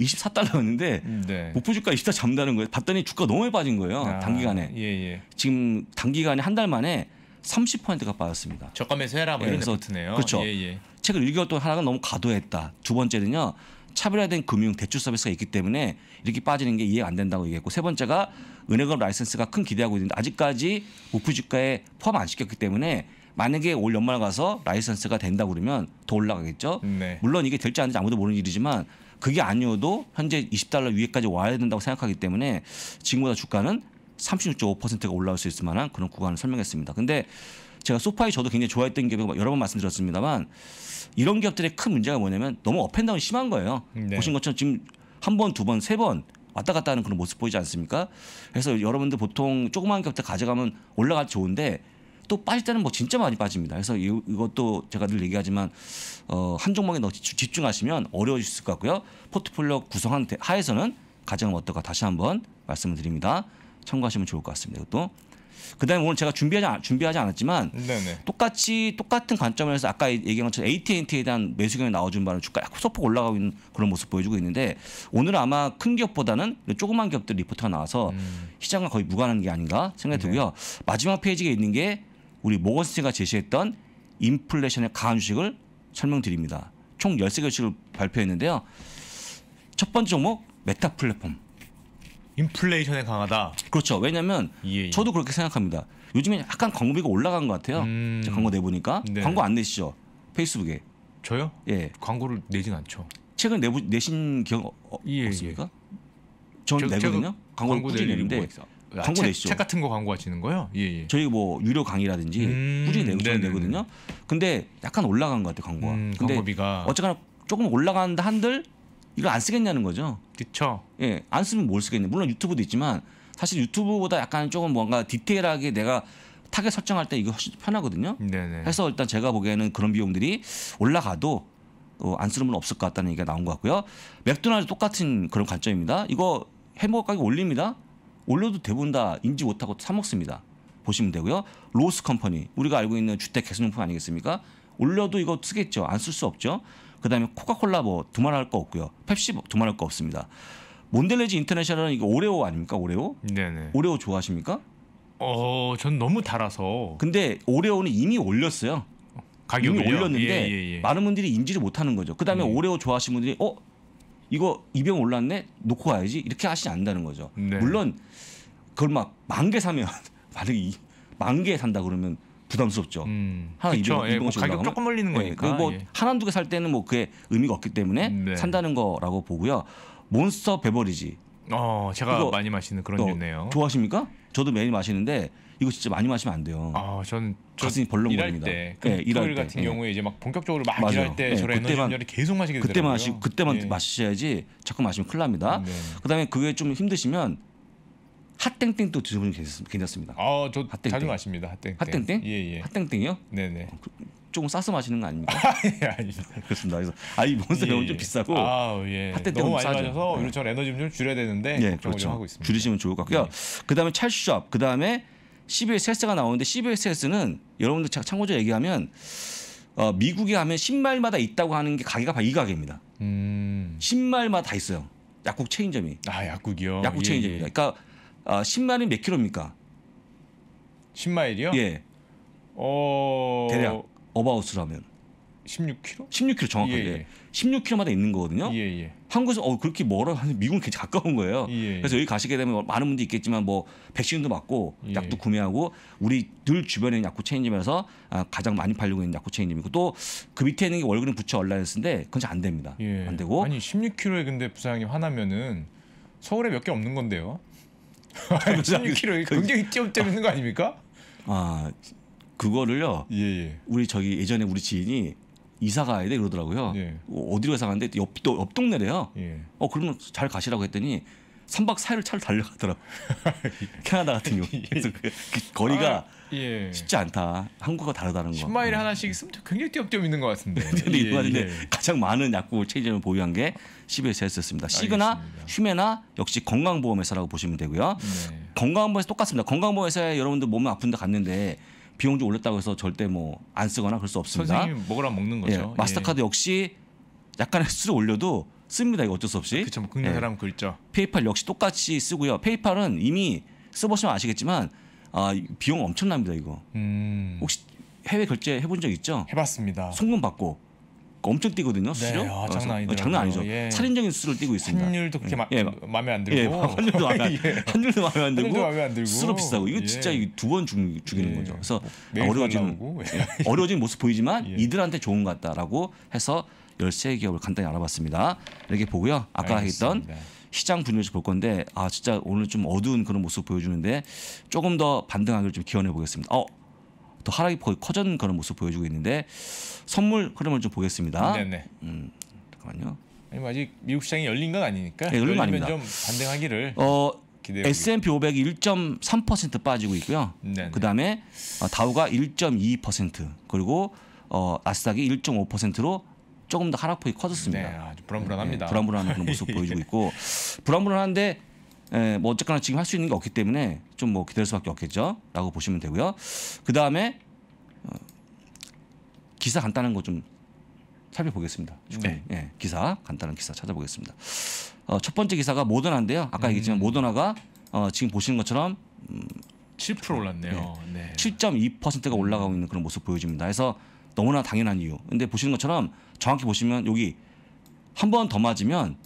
24달러였는데 음, 네. 목표 주가 24 잡는다는 거예요. 봤더니 주가 너무 많이 빠진 거예요. 아, 단기간에. 예, 예. 지금 단기간에 한 달 만에 30%가 빠졌습니다. 저가 매수해라 뭐 이런 레네요 그렇죠. 예, 예. 최근 1개월 동안 하락은 너무 과도했다. 두 번째는요. 차별화된 금융 대출 서비스가 있기 때문에 이렇게 빠지는 게 이해가 안 된다고 얘기했고 세 번째가 은행업 라이센스가 큰 기대하고 있는데 아직까지 목표 주가에 포함 안 시켰기 때문에 만약에 올 연말 가서 라이센스가 된다고 그러면 더 올라가겠죠. 네. 물론 이게 될지 안 될지 아무도 모르는 일이지만 그게 아니어도 현재 20달러 위에까지 와야 된다고 생각하기 때문에 지금보다 주가는 36.5%가 올라올 수 있을 만한 그런 구간을 설명했습니다. 근데 제가 소파이 저도 굉장히 좋아했던 기업이 뭐 여러 번 말씀드렸습니다만 이런 기업들의 큰 문제가 뭐냐면 너무 업앤다운이 심한 거예요. 네. 보신 것처럼 지금 한 번, 두 번, 세 번 왔다 갔다 하는 그런 모습 보이지 않습니까? 그래서 여러분들 보통 조그마한 기업들 가져가면 올라가 좋은데 또 빠질 때는 뭐 진짜 많이 빠집니다. 그래서 이, 것도 제가 늘 얘기하지만 어, 한 종목에 너 집중하시면 어려워질 것 같고요. 포트폴리오 구성한 하에서는 가장 어떨까 다시 한번 말씀을 드립니다. 참고하시면 좋을 것 같습니다. 이것도 그다음에 오늘 제가 준비하지 준비하지 않았지만 네네. 똑같이 똑같은 관점에서 아까 얘기한 것처럼 AT&T에 대한 매수 경이 나와준 바는 주가 소폭 올라가고 있는 그런 모습 보여주고 있는데 오늘 은 아마 큰 기업보다는 조그만 기업들 리포트가 나와서 음. 시장과 거의 무관한 게 아닌가 생각이 네. 들고요. 마지막 페이지에 있는 게 우리 모건스가 제시했던 인플레이션의 강한주식을 설명드립니다. 총 13개 주식을 발표했는데요. 첫 번째 종목 메타 플랫폼. 인플레이션에 강하다. 그렇죠. 왜냐하면 예, 예. 저도 그렇게 생각합니다. 요즘에 약간 광고비가 올라간 것 같아요. 음... 광고 내보니까 네. 광고 안 내시죠? 페이스북에. 저요? 예. 광고를 내진 않죠. 최근 내부, 내신 기억 어, 예, 없습니까? 예. 저는 내거든요. 광고를 꾸준히 내는데 리 광고 아, 책, 내시죠. 책 같은 거 광고하시는 거요? 예, 예. 저희 뭐 유료 강의라든지 음, 꾸준히 내고 저는 내거든요. 근데 약간 올라간 것 같아 광고가. 음, 근데 광고비가 어쨌거나 조금 올라간다 한들 이걸 안 쓰겠냐는 거죠. 그렇죠. 예, 안 쓰면 뭘 쓰겠냐. 물론 유튜브도 있지만 사실 유튜브보다 약간 조금 뭔가 디테일하게 내가 타겟 설정할 때 이거 훨씬 편하거든요. 네네. 해서 일단 제가 보기에는 그런 비용들이 올라가도 어, 안 쓰는 분 없을 것 같다는 얘기가 나온 것 같고요. 맥도날드 똑같은 그런 관점입니다. 이거 햄버거 가격 올립니다. 올려도 대부분 다 인지 못하고 사먹습니다. 보시면 되고요. 로스 컴퍼니 우리가 알고 있는 주택 개선용품 아니겠습니까? 올려도 이거 쓰겠죠. 안 쓸 수 없죠. 그다음에 코카콜라 뭐 두말할 거 없고요. 펩시 뭐 두말할 거 없습니다. 몬델레지 인터내셔널은 이거 오레오 아닙니까? 오레오? 네네. 오레오 좋아하십니까? 어, 전 너무 달아서. 근데 오레오는 이미 올렸어요. 가격이 올렸는데 예, 예, 예. 많은 분들이 인지를 못하는 거죠. 그다음에 음. 오레오 좋아하시는 분들이 어 이거 이병 올랐네 놓고 가야지 이렇게 하시지 않는다는 거죠. 네. 물론 그걸 막 만 개 사면 [LAUGHS] 만약에 만개 산다 그러면 부담스럽죠. 음. 하나 이병 예, 뭐 가격 조금 올리는 예, 거니까. 예, 뭐 예. 하나 두개 살 때는 뭐 그게 의미가 없기 때문에 네. 산다는 거라고 보고요. 몬스터 베버리지. 어, 제가 많이 마시는 그런 어, 네요 좋아하십니까? 저도 매일 마시는데 이거 진짜 많이 마시면 안 돼요. 아, 전 가슴이 벌렁거립니다. 그 네, 일할 때 네, 같은 예. 경우에 이제 막 본격적으로 막 맞아요. 일할 때 예, 저런 그때만, 에너지 계속 마시게 그때만 마시 그때만 예. 마셔야지 자꾸 마시면 큰일 납니다. 네. 그다음에 그게 좀 힘드시면 핫땡땡도 드셔면 괜찮습니다. 아, 저 핫땡땡. 자주 마십니다. 핫땡땡. 핫땡땡? 예, 예. 핫땡땡이요? 네, 네. 조금 싸서 마시는 거 아닙니까? [LAUGHS] 그렇습니다. 그래서 아이 몬스터는 예, 좀 비싸고 아, 예. 핫땡땡 너무 많이 마셔서 오히저 에너지 좀 줄여야 되는데 예, 걱정을 그렇죠. 좀 하고 있습니다. 줄이시면 좋을 것 같고요. 예. 그다음에 찰수업, 그다음에 CBSS가 나오는데 CBSS는 여러분들 참고적으로 얘기하면 어, 미국에 가면 신발마다 있다고 하는 게 가게가 바로 이 가게입니다. 음. 신발마다 다 있어요. 약국 체인점이. 아 약국이요. 약국 예, 체인점입니다. 예. 그러니까 어, 신발이 몇 킬로입니까? 10마일이요? 예. 어... 대략 어바웃으로 하면. 16km? 16km 정확하게 예, 예. 16km마다 있는 거거든요. 예, 예, 한국에서 어 그렇게 멀어 미국은 굉장히 가까운 거예요. 예, 예. 그래서 여기 가시게 되면 많은 분들이 있겠지만 뭐 백신도 맞고 약도 구매하고 우리 늘 주변에 있는 약국 체인점에서 아, 가장 많이 팔리고 있는 약국 체인점이고 또 그 밑에 있는 게 월그린 부처 얼라이언스인데 그건 잘 안 됩니다. 안 되고 아니 16km에 근데 부산이 화나면은 서울에 몇 개 없는 건데요. 16km [LAUGHS] 그 굉장히 뛰어때리는 거 아닙니까? 아 그거를요. 우리 저기 예전에 우리 지인이 이사 가야 돼 그러더라고요. 예. 어, 어디로 이사 가는데 옆, 옆 동네래요. 예. 어 그러면 잘 가시라고 했더니 3박 4일 차를 달려가더라고. [LAUGHS] 캐나다 같은 경우. 예. 그래서 그, 그, 거리가 아, 예. 쉽지 않다. 한국과 다르다는 거. 10마일 음. 하나씩 있으면 굉장히 띄엄띄엄 있는 것 같은데. [LAUGHS] 근데 예, 예. 가장 많은 약국 체인점을 보유한 게 CBS였습니다. 시그나, 휴메나 역시 건강보험회사라고 보시면 되고요. 네. 건강보험회사 똑같습니다. 건강보험회사에 여러분들 몸 아픈데 갔는데 비용 좀 올렸다고 해서 절대 뭐 안 쓰거나 그럴 수 없습니다. 선생님 먹으라 먹는 거죠. 예, 마스터카드 예. 역시 약간의 수수료 올려도 씁니다. 이거 어쩔 수 없이. 그렇죠. 뭐 긁는 예. 사람 긁죠. 페이팔 역시 똑같이 쓰고요. 페이팔은 이미 써보시면 아시겠지만 아, 비용 엄청납니다. 이거. 음. 혹시 해외 결제 해본 적 있죠? 해봤습니다. 송금 받고 엄청 뛰거든요. 네, 수죠. 네, 아, 장난 아니죠. 장난 아니죠. 예. 살인적인 수를 뛰고 있습니다. 환율도 그렇게 예. 마, 예. 그 음에안 예, 들고. [LAUGHS] 예. 환율도 마음에 안, 예. 환율도 마음에 안 들고. 수로 비싸고 이거 진짜 두 번 죽이는 거죠. 그래서 뭐, 어려워지는 어려워진 모습 보이지만 이들한테 좋은 것 같다라고 해서 열세 기업을 간단히 알아봤습니다. 이렇게 보고요. 아까 알겠습니다. 했던 시장 분위기볼 건데 아 진짜 오늘 좀 어두운 그런 모습 보여주는데 조금 더 반등하기를 좀 기원해 보겠습니다. 어또 하락이 거의 커진 그런 모습 보여주고 있는데 선물 흐름을 좀 보겠습니다. 네네. 음, 잠깐만요. 아니 아직 미국 시장이 열린 건 아니니까 네, 열린 건아닙좀 반등하기를. 어, S&P 500이 1.3% 빠지고 있고요. 네네. 그다음에 어, 다우가 1.2% 그리고 어, 아스닥이 1.5%로 조금 더 하락폭이 커졌습니다. 네, 불안불안합니다. 네, 불안불안한 그런 모습 [LAUGHS] 보여주고 있고 불안불안한데 에, 예, 뭐 어쨌거나 지금 할 수 있는 게 없기 때문에 좀 뭐 기다릴 수밖에 없겠죠라고 보시면 되고요. 그 다음에 어, 기사 간단한 거 좀 살펴보겠습니다. 네. 예, 기사 간단한 기사 찾아보겠습니다. 어, 첫 번째 기사가 모더나인데요. 아까 음. 얘기했지만 모더나가 어, 지금 보시는 것처럼 음, 7% 올랐네요. 예. 네. 네. 7.2%가 올라가고 있는 그런 모습 보여집니다. 그래서 너무나 당연한 이유. 근데 보시는 것처럼 정확히 보시면 여기 한 번 더 맞으면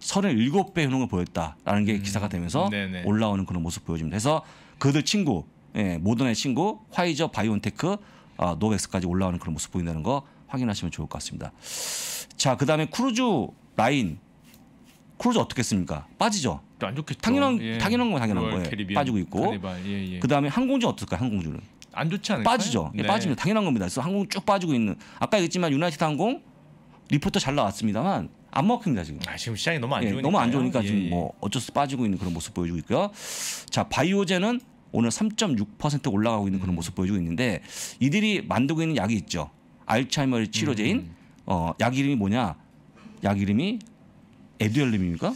37배 효능을 보였다라는 게 음. 기사가 되면서 네네. 올라오는 그런 모습 보여집니다. 그래서 그들 친구, 예, 모더나의 친구, 화이저, 바이온테크, 아, 어, 노백스까지 올라오는 그런 모습 보인다는 거 확인하시면 좋을 것 같습니다. 자, 그다음에 크루즈 라인 크루즈 어떻겠습니까? 빠지죠. 안 좋겠죠. 당연한 예. 당연한 건 당연한 거예요. 캐리비안, 빠지고 있고. 예, 예. 그다음에 항공주 어떨까요? 항공주는 안 좋지 않을까요? 빠지죠. 예, 네. 빠지면 당연한 겁니다. 그래서 항공 쭉 빠지고 있는 아까 얘기했지만 유나이티드 항공 리포터 잘 나왔습니다만 안 먹힙니다 지금. 아, 지금 시장이 너무 안 예, 좋으니까. 예, 너무 안 좋으니까 예. 지금 예. 뭐 어쩔 수 빠지고 있는 그런 모습 보여주고 있고요. 자 바이오제는 오늘 3.6% 올라가고 있는 그런 음. 모습 보여주고 있는데 이들이 만들고 있는 약이 있죠. 알츠하이머 치료제인 음, 음. 어, 약 이름이 뭐냐? 약 이름이 에듀얼름입니까?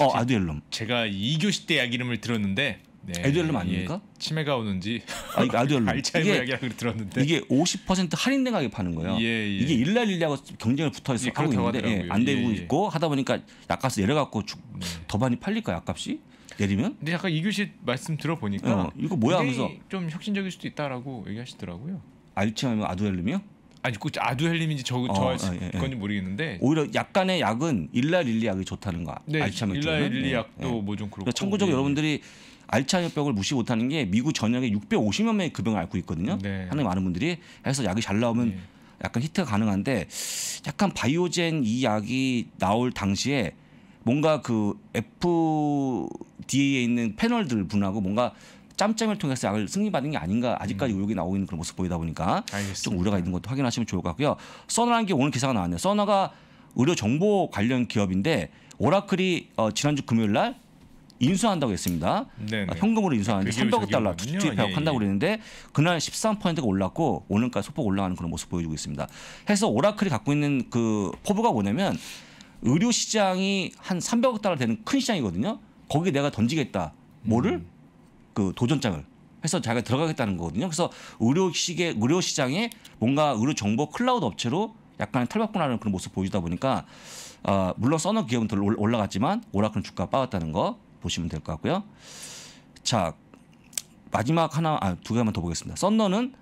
어, 아듀엘름. 제가 이교시때 약 이름을 들었는데 네. 에듀엘름 아닙니까? 치매가 오는지 아, 이거 에듀엘름 알츠하이머 약이라고 들었는데 이게 50% 할인된 가격에 파는 거예요. 예, 예. 이게 일날일리하고 경쟁을 붙어서 예, 하고 있는데 예, 안 되고 예, 있고 하다 보니까 약값이 내려갖고 주, 네. 더 많이 팔릴 거야 약값이 내리면? 근데 약간 이규식 말씀 들어보니까 어, 이거 뭐야 하면서 좀 혁신적일 수도 있다라고 얘기하시더라고요. 알츠하이머 아두엘름이요? 아니 그 아두헬림인지 저, 어, 저 아, 예, 예. 건지 모르겠는데 오히려 약간의 약은 일랄 일리약이 좋다는 거 네, 알츠하이머 일랄 일리약도 예, 뭐좀 그렇고 청구적 그러니까 여러분들이 알츠하 협병을 무시 못하는 게 미국 전역에 6 5 0여 명의 급병을 앓고 있거든요. 네. 하는 많은 분들이 해서 약이 잘 나오면 네. 약간 히트가 가능한데 약간 바이오젠 이 약이 나올 당시에 뭔가 그 FDA에 있는 패널들 분하고 뭔가 짬짬을 통해서 약을 승인받은 게 아닌가 아직까지 음. 의혹이 나오고 있는 그런 모습 보이다 보니까 알겠습니다. 좀 우려가 있는 것도 확인하시면 좋을 것 같고요. 써나라는 게 오늘 기사가 나왔네요. 써나가 의료 정보 관련 기업인데 오라클이 어, 지난주 금요일 날 인수한다고 했습니다. 네네. 아, 현금으로 인수하는데 300억 그 달러 투입하고 예, 한다고 예. 그랬는데 그날 13%가 올랐고 오늘까지 소폭 올라가는 그런 모습 보여주고 있습니다. 해서 오라클이 갖고 있는 그 포부가 뭐냐면 의료 시장이 한 300억 달러 되는 큰 시장이거든요. 거기에 내가 던지겠다. 뭐를? 음. 그 도전장을 해서 자기가 들어가겠다는 거거든요. 그래서 의료 시계 의료 시장에 뭔가 의료 정보 클라우드 업체로 약간 탈바꿈하는 그런 모습 보이다 보니까 어, 물론 써너 기업은 덜 올라갔지만 오라클은 주가 빠졌다는 거 보시면 될 것 같고요. 자 마지막 하나 아, 두 개만 더 보겠습니다. 썬더는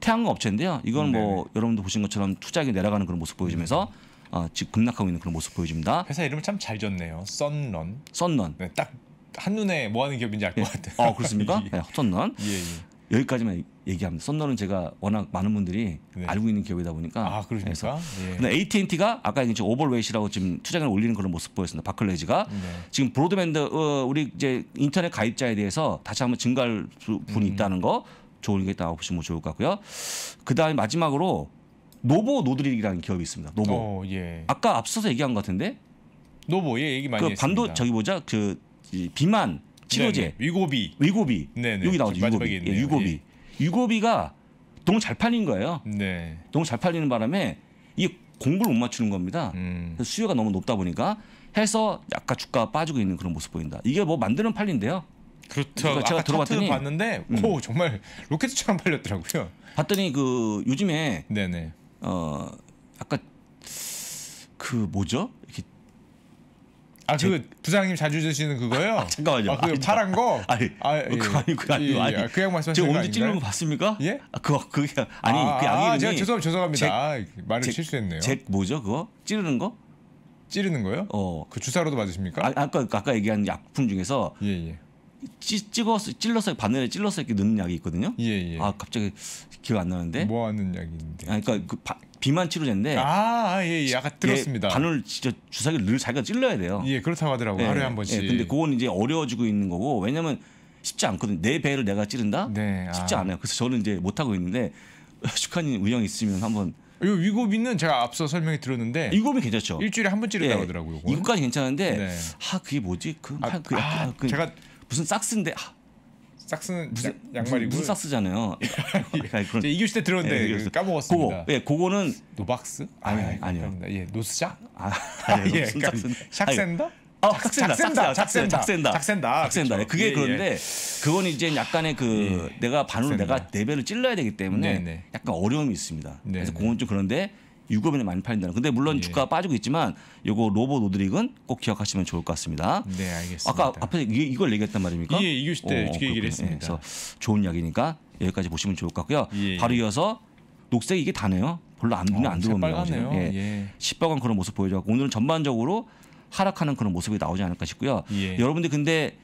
태양광 업체인데요. 이건 음, 뭐 네네. 뭐 여러분도 보신 것처럼 투자액이 내려가는 그런 모습 보여지면서 어, 지금 급락하고 있는 그런 모습 보여집니다. 회사 이름을 참잘 졌네요. 썬런. 썬런. 네, 딱 한눈에 뭐 하는 기업인지 알것 예. 같아요. 아 그렇습니까? [LAUGHS] 예. 네, 헛썬런. 예, 예. 여기까지만 얘기합니다. 썬더는 제가 워낙 많은 분들이 네. 알고 있는 기업이다 보니까. 아, 그러십니까? 예. 근데 AT&T가 아까 얘기한 오버웨이시라고 지금 투자금을 올리는 그런 모습 보였습니다. 바클레이즈가 네. 지금 브로드밴드 어, 우리 이제 인터넷 가입자에 대해서 다시 한번 증가할 분이 음. 있다는 거좋은있다 보시면 좋을 것 같고요. 그다음에 마지막으로 노보 노드릭이라는 기업이 있습니다. 노보. 오, 어, 예. 아까 앞서서 얘기한 것 같은데. 노보 예 얘기 많이 그 반도 했습니다. 저기 보자 그 비만 치료제 네, 네네. 위고비 위고비 네네. 네. 여기 나오죠 위고비 예, 위고비 예. 유고비가 너무 잘 팔린 거예요. 네. 너무 잘 팔리는 바람에 이 공부를 못 맞추는 겁니다. 음. 그래서 수요가 너무 높다 보니까 해서 약간 주가가 빠지고 있는 그런 모습 보인다. 이게 뭐 만드는 팔린데요 그렇죠. 제가 들어봤더니 봤는데 음. 오 정말 로켓처럼 팔렸더라고요. 봤더니 그 요즘에 네네. 어 아까 그 뭐죠? 이렇게 아그 부장님 자주 드시는 그거요? 아, 잠깐만요. 아, 그아 파란 뭐 거? 아니, 아, 아, 예. 그거 아니고 예, 아니고 예. 아니. 예, 그 그양말씀는거 아닌가요? 제가 o m 찔는 거 봤습니까? 예? 아, 그거 그게 아니 아, 그양이 아, 제가 죄송 죄송합니다. 잭, 아, 말을 잭, 실수했네요. 잭 뭐죠 그거? 찌르는 거? 찌르는 거요? 어. 그 주사로도 맞으십니까? 아, 아까 아까 얘기한 약품 중에서 예, 예. 찌, 찍어서 찔러서 바늘에 찔러서 이렇게 넣는 약이 있거든요. 예, 예. 아 갑자기 기억 안 나는데. 뭐 하는 약인데? 아, 그러니까 그 바, 비만 치료제인데 아, 아 예, 예. 약아 예, 들었습니다. 예, 바늘 진짜 주사기를 늘 자기가 찔러야 돼요. 예, 그렇다고 하더라고요. 예, 하루에 한 번씩. 예, 근데 그건 이제 어려워지고 있는 거고 왜냐면 쉽지 않거든요. 내 배를 내가 찌른다? 네, 쉽지 아. 않아요. 그래서 저는 이제 못 하고 있는데 [LAUGHS] 슈카님 운영 있으면 한번 이 위고비는 제가 앞서 설명이 들었는데 위고비 괜찮죠. 일주일에 한 번 찌르다고 예, 하더라고요. 이거까지 괜찮은데 네. 아 그게 뭐지? 그, 아, 그, 아, 그, 제가 무슨 싹스인데 아, 싹스는 양말이고 무슨 싹스잖아요. [LAUGHS] 아, 그런... 이교시 때 들었는데 예, 그 까먹었습니다. 그거, 예, 그거는 노박스? 아니, 아니, 아니 아니요. 예, 노스샥? 아, [LAUGHS] 예, 그러니까 아니, 예, 그러니까 샥센다 아, 작센다, 작센다, 작센다, 작센다, 작센다. 그게 그런데 그건 이제 약간의 그 예. 내가 반으로 내가 레벨을 찔러야 되기 때문에 네, 네. 약간 어려움이 있습니다. 네, 그래서 그건 좀 그런데 유급에는 많이 팔린다는. 근데 물론 예. 주가가 빠지고 있지만 요거 로봇 오드릭은 꼭 기억하시면 좋을 것 같습니다. 네, 알겠습니다. 아까 앞에 이걸 얘기했단 말입니까? 예, 이교시 때 어, 얘기를 했습니다. 예, 그래서 좋은 이야기니까 여기까지 보시면 좋을 것 같고요. 예, 예. 바로 이어서 녹색 이게 다네요. 별로 안 눈에 어, 안 들어옵니다. 빨 예. 예. 시뻘건 그런 모습 보여주고 오늘은 전반적으로 하락하는 그런 모습이 나오지 않을까 싶고요. 예. 여러분들 근데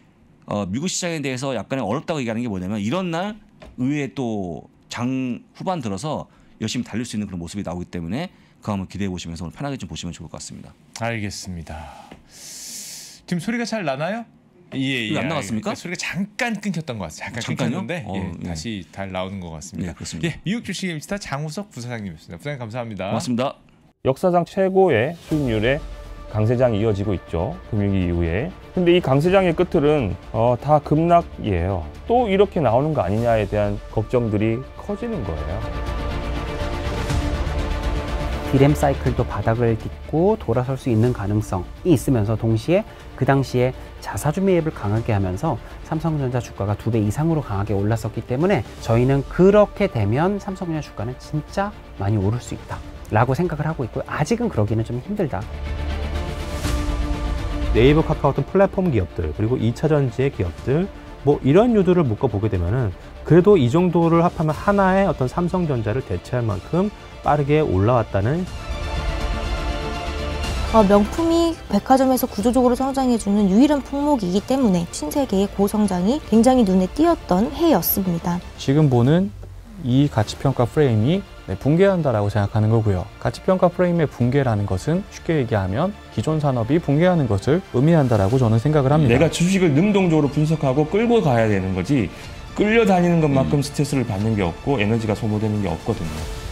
어, 미국 시장에 대해서 약간의 어렵다고 얘기하는 게 뭐냐면 이런 날의외또 장 후반 들어서 열심히 달릴 수 있는 그런 모습이 나오기 때문에 그거 한번 기대해 보시면서 오늘 편하게 좀 보시면 좋을 것 같습니다. 알겠습니다. 지금 소리가 잘 나나요? 예, 예. 안 예, 예. 나갔습니까? 그 소리가 잠깐 끊겼던 것 같아요. 잠깐 끊겼는데 예, 어, 예, 예. 다시 잘 나오는 것 같습니다. 예, 그렇습니다. 예, 미국 주식 엠스타 장우석 부사장님이었습니다. 부사장님 감사합니다. 고맙습니다. 역사상 최고의 수익률의 강세장이 이어지고 있죠. 금융위 이후에. 근데 이 강세장의 끝틀은 어, 다 급락이에요. 또 이렇게 나오는 거 아니냐에 대한 걱정들이 커지는 거예요. 디램 사이클도 바닥을 딛고 돌아설 수 있는 가능성이 있으면서 동시에 그 당시에 자사주 매입을 강하게 하면서 삼성전자 주가가 두 배 이상으로 강하게 올랐었기 때문에 저희는 그렇게 되면 삼성전자 주가는 진짜 많이 오를 수 있다 라고 생각을 하고 있고 아직은 그러기는 좀 힘들다 네이버 카카오톡 플랫폼 기업들 그리고 2차전지의 기업들 뭐 이런 유들을 묶어보게 되면은 그래도 이 정도를 합하면 하나의 어떤 삼성전자를 대체할 만큼 빠르게 올라왔다는 어, 명품이 백화점에서 구조적으로 성장해주는 유일한 품목이기 때문에 신세계의 고성장이 굉장히 눈에 띄었던 해였습니다. 지금 보는 이 가치평가 프레임이 네, 붕괴한다라고 생각하는 거고요. 가치평가 프레임의 붕괴라는 것은 쉽게 얘기하면 기존 산업이 붕괴하는 것을 의미한다라고 저는 생각을 합니다. 내가 주식을 능동적으로 분석하고 끌고 가야 되는 거지 끌려다니는 것만큼 음. 스트레스를 받는 게 없고 에너지가 소모되는 게 없거든요.